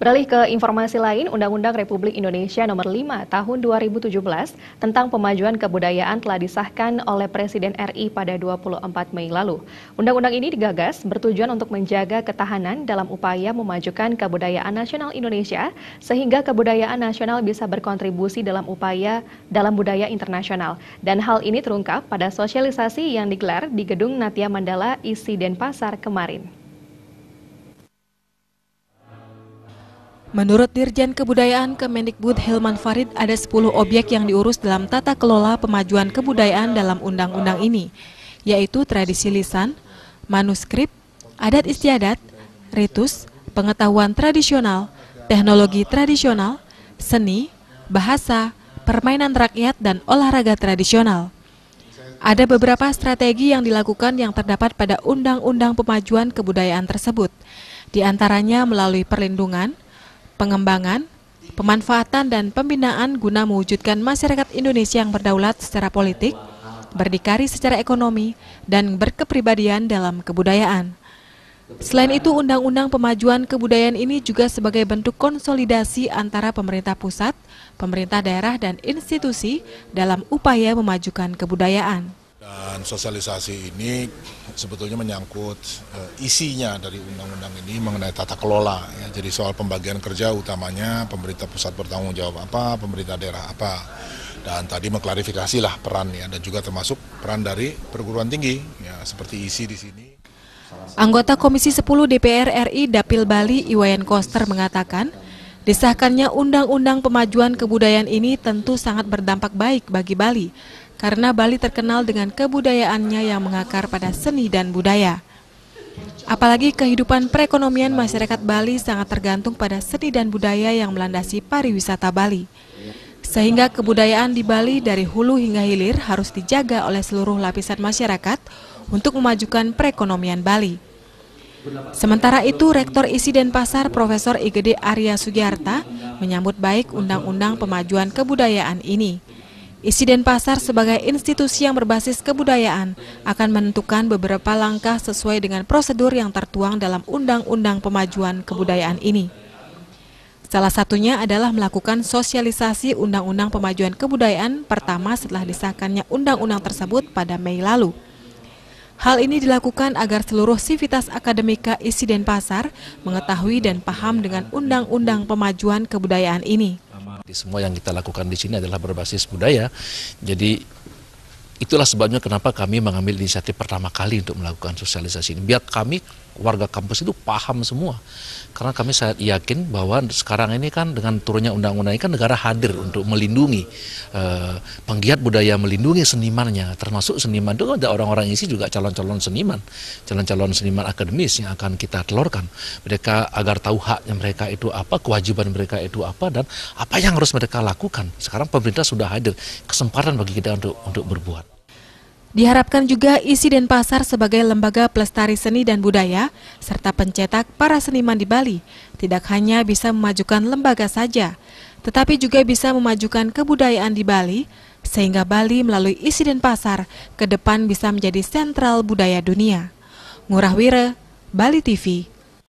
Beralih ke informasi lain, Undang-Undang Republik Indonesia Nomor 5 Tahun 2017 tentang pemajuan kebudayaan telah disahkan oleh Presiden RI pada 24 Mei lalu. Undang-undang ini digagas bertujuan untuk menjaga ketahanan dalam upaya memajukan kebudayaan nasional Indonesia sehingga kebudayaan nasional bisa berkontribusi dalam upaya dalam budaya internasional. Dan hal ini terungkap pada sosialisasi yang digelar di Gedung Natia Mandala Isi Denpasar kemarin. Menurut Dirjen Kebudayaan Kemendikbud Hilman Farid, ada 10 objek yang diurus dalam tata kelola pemajuan kebudayaan dalam undang-undang ini, yaitu tradisi lisan, manuskrip, adat istiadat, ritus, pengetahuan tradisional, teknologi tradisional, seni, bahasa, permainan rakyat, dan olahraga tradisional. Ada beberapa strategi yang dilakukan yang terdapat pada Undang-Undang Pemajuan Kebudayaan tersebut, di antaranya melalui perlindungan, pengembangan, pemanfaatan dan pembinaan guna mewujudkan masyarakat Indonesia yang berdaulat secara politik, berdikari secara ekonomi, dan berkepribadian dalam kebudayaan. Selain itu, Undang-Undang Pemajuan Kebudayaan ini juga sebagai bentuk konsolidasi antara pemerintah pusat, pemerintah daerah, dan institusi dalam upaya memajukan kebudayaan. Dan sosialisasi ini sebetulnya menyangkut eh, isinya dari undang-undang ini mengenai tata kelola. Ya. Jadi soal pembagian kerja utamanya pemerintah pusat bertanggung jawab apa, pemerintah daerah apa. Dan tadi mengklarifikasi lah peran ya, dan juga termasuk peran dari perguruan tinggi, ya, seperti isi di sini. Anggota Komisi 10 DPR RI Dapil Bali Iwayan Koster mengatakan, Disahkannya Undang-Undang Pemajuan Kebudayaan ini tentu sangat berdampak baik bagi Bali, karena Bali terkenal dengan kebudayaannya yang mengakar pada seni dan budaya. Apalagi kehidupan perekonomian masyarakat Bali sangat tergantung pada seni dan budaya yang melandasi pariwisata Bali. Sehingga kebudayaan di Bali dari hulu hingga hilir harus dijaga oleh seluruh lapisan masyarakat untuk memajukan perekonomian Bali. Sementara itu, Rektor ISI Denpasar Profesor Igede Arya Sugiarta menyambut baik Undang-Undang Pemajuan Kebudayaan ini. Isi Denpasar sebagai institusi yang berbasis kebudayaan akan menentukan beberapa langkah sesuai dengan prosedur yang tertuang dalam Undang-Undang Pemajuan Kebudayaan ini. Salah satunya adalah melakukan sosialisasi Undang-Undang Pemajuan Kebudayaan pertama setelah disahkannya Undang-Undang tersebut pada Mei lalu. Hal ini dilakukan agar seluruh sivitas akademika isi Denpasar mengetahui dan paham dengan Undang-Undang Pemajuan Kebudayaan ini di Semua yang kita lakukan di sini adalah berbasis budaya. Jadi itulah sebabnya kenapa kami mengambil inisiatif pertama kali untuk melakukan sosialisasi ini. Biar kami warga kampus itu paham semua. Karena kami sangat yakin bahwa sekarang ini kan dengan turunnya undang-undang ini kan negara hadir untuk melindungi eh, penggiat budaya melindungi senimannya, termasuk seniman itu kan ada orang-orang isi juga calon-calon seniman, calon-calon seniman akademis yang akan kita telurkan. Mereka agar tahu haknya mereka itu apa, kewajiban mereka itu apa dan apa yang harus mereka lakukan. Sekarang pemerintah sudah hadir, kesempatan bagi kita untuk untuk berbuat. Diharapkan juga isi Denpasar sebagai lembaga pelestari seni dan budaya, serta pencetak para seniman di Bali, tidak hanya bisa memajukan lembaga saja, tetapi juga bisa memajukan kebudayaan di Bali, sehingga Bali melalui isi Denpasar ke depan bisa menjadi sentral budaya dunia. Ngurah Wire, Bali TV.